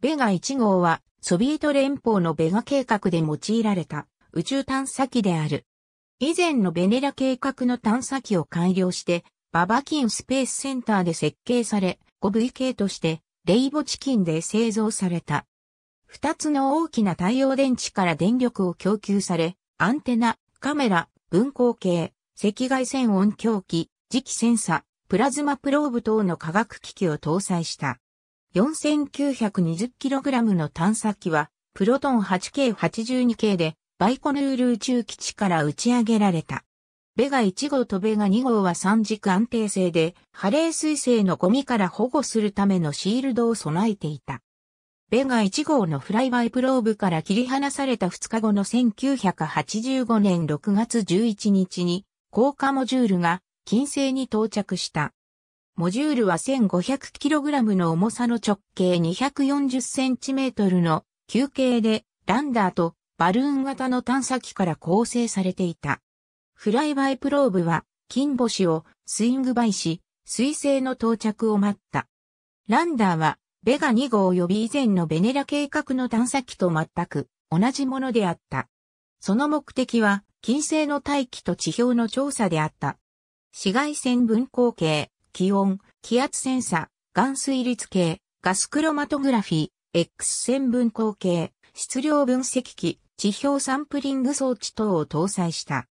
ベガ1号はソビエト連邦のベガ計画で用いられた宇宙探査機である。以前のベネラ計画の探査機を改良して、ババキンスペースセンターで設計され、5VK としてレイボチキンで製造された。二つの大きな太陽電池から電力を供給され、アンテナ、カメラ、分光計、赤外線音響機、磁気センサ、プラズマプローブ等の科学機器を搭載した。4920kg の探査機は、プロトン 8K82 系で、バイコヌール宇宙基地から打ち上げられた。ベガ1号とベガ2号は3軸安定性で、ハレー彗星のゴミから保護するためのシールドを備えていた。ベガ1号のフライバイプローブから切り離された2日後の1985年6月11日に、高化モジュールが金星に到着した。モジュールは 1500kg の重さの直径 240cm の球形でランダーとバルーン型の探査機から構成されていた。フライバイプローブは金星をスイングバイし、水星の到着を待った。ランダーはベガ2号及び以前のベネラ計画の探査機と全く同じものであった。その目的は金星の大気と地表の調査であった。紫外線分光計、気温、気圧センサ、含水率計、ガスクロマトグラフィー、X 線分光計、質量分析機、地表サンプリング装置等を搭載した。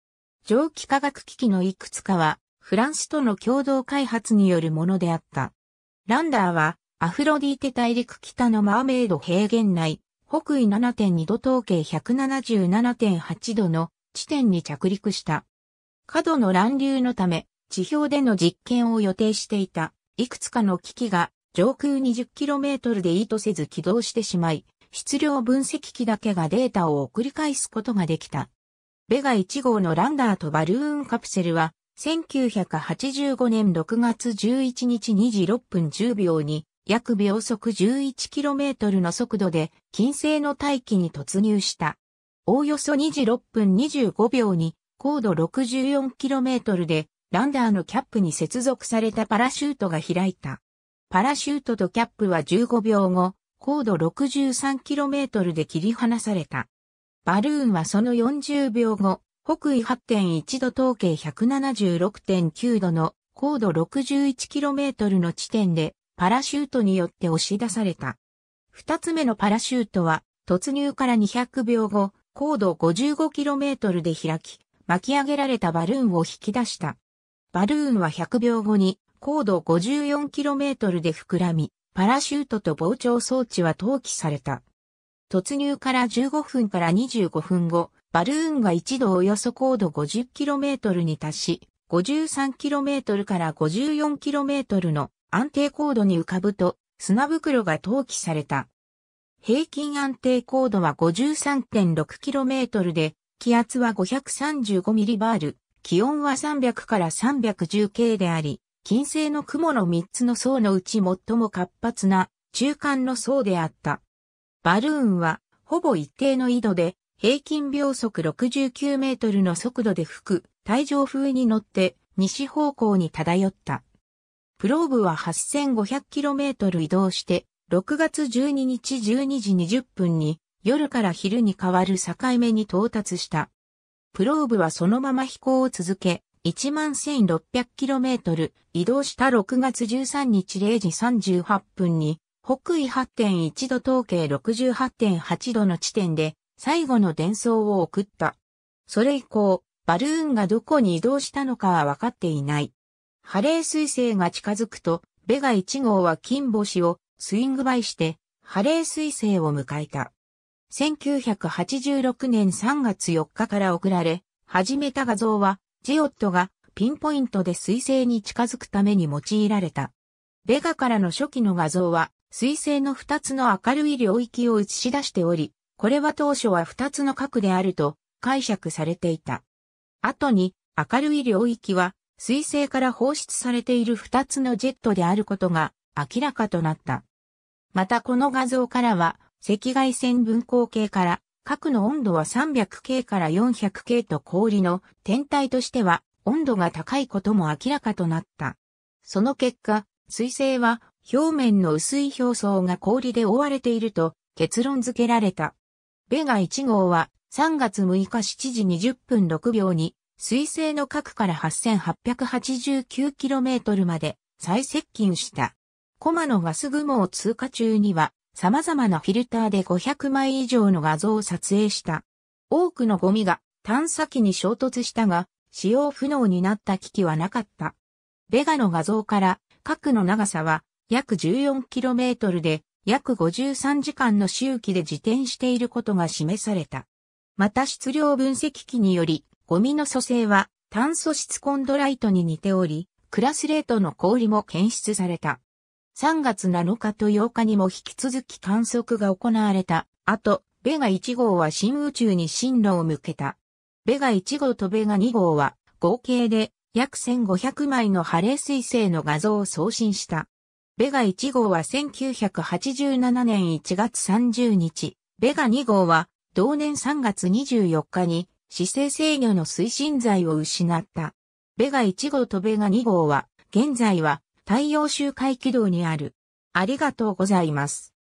蒸気科学機器のいくつかは、フランスとの共同開発によるものであった。ランダーは、アフロディーテ大陸北のマーメイド平原内、北緯7.2度統計177.8度の地点に着陸した。角の乱流のため、地表での実験を予定していた、いくつかの機器が上空 20km で意図せず起動してしまい、質量分析機だけがデータを送り返すことができた。ベガ1号のランダーとバルーンカプセルは、1985年6月11日2時6分10秒に、約秒速 11km の速度で、金星の大気に突入した。おおよそ2時6分25秒に、高度 64km で、ランダーのキャップに接続されたパラシュートが開いた。パラシュートとキャップは15秒後、高度 63km で切り離された。バルーンはその40秒後、北緯8.1度統計176.9度の高度 61km の地点でパラシュートによって押し出された。二つ目のパラシュートは突入から200秒後、高度 55km で開き、巻き上げられたバルーンを引き出した。バルーンは100秒後に高度 54km で膨らみ、パラシュートと膨張装置は投棄された。突入から15分から25分後、バルーンが一度およそ高度 50km に達し、53km から 54km の安定高度に浮かぶと砂袋が投棄された。平均安定高度は 53.6km で、気圧は 535mB、気温は300から310系であり、金星の雲の3つの層のうち最も活発な中間の層であった。バルーンはほぼ一定の緯度で平均秒速69メートルの速度で吹く体上風に乗って西方向に漂った。プローブは 8500km 移動して6月12日12時20分に夜から昼に変わる境目に到達した。プローブはそのまま飛行を続け、11,600km 移動した6月13日0時38分に、北緯8.1度統計68.8度の地点で最後の伝送を送った。それ以降、バルーンがどこに移動したのかは分かっていない。ハレー彗星が近づくと、ベガ1号は金星をスイングバイして、ハレー彗星を迎えた。1986年3月4日から送られ、始めた画像は、ジオットがピンポイントで水星に近づくために用いられた。ベガからの初期の画像は、水星の2つの明るい領域を映し出しており、これは当初は2つの核であると解釈されていた。後に、明るい領域は、水星から放出されている2つのジェットであることが明らかとなった。またこの画像からは、赤外線分光計から、核の温度は 300K から 400K と氷の天体としては温度が高いことも明らかとなった。その結果、水星は表面の薄い表層が氷で覆われていると結論付けられた。ベガ1号は3月6日7時20分6秒に水星の核から 8889km まで最接近した。コマのガス雲を通過中には様々なフィルターで500枚以上の画像を撮影した。多くのゴミが探査機に衝突したが、使用不能になった機器はなかった。ベガの画像から核の長さは約 14km で約53時間の周期で自転していることが示された。また質量分析機により、ゴミの組成は炭素質コンドライトに似ており、クラスレートの氷も検出された。3月7日と8日にも引き続き観測が行われたあと、ベガ1号は新宇宙に進路を向けた。ベガ1号とベガ2号は合計で約1500枚のハレー彗星の画像を送信した。ベガ1号は1987年1月30日、ベガ2号は同年3月24日に姿勢制御の推進剤を失った。ベガ1号とベガ2号は現在は太陽周回軌道にある。ありがとうございます。